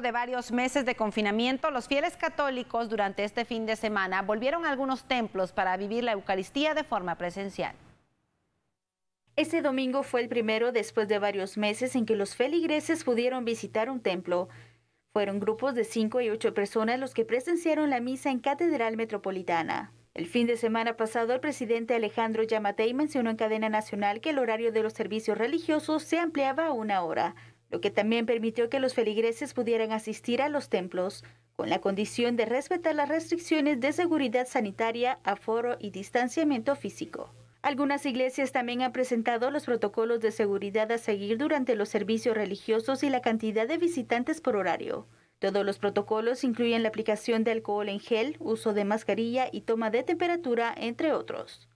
de varios meses de confinamiento, los fieles católicos durante este fin de semana volvieron a algunos templos para vivir la Eucaristía de forma presencial. Este domingo fue el primero después de varios meses en que los feligreses pudieron visitar un templo. Fueron grupos de cinco y ocho personas los que presenciaron la misa en Catedral Metropolitana. El fin de semana pasado, el presidente Alejandro Yamatei mencionó en cadena nacional que el horario de los servicios religiosos se ampliaba a una hora, lo que también permitió que los feligreses pudieran asistir a los templos con la condición de respetar las restricciones de seguridad sanitaria, aforo y distanciamiento físico. Algunas iglesias también han presentado los protocolos de seguridad a seguir durante los servicios religiosos y la cantidad de visitantes por horario. Todos los protocolos incluyen la aplicación de alcohol en gel, uso de mascarilla y toma de temperatura, entre otros.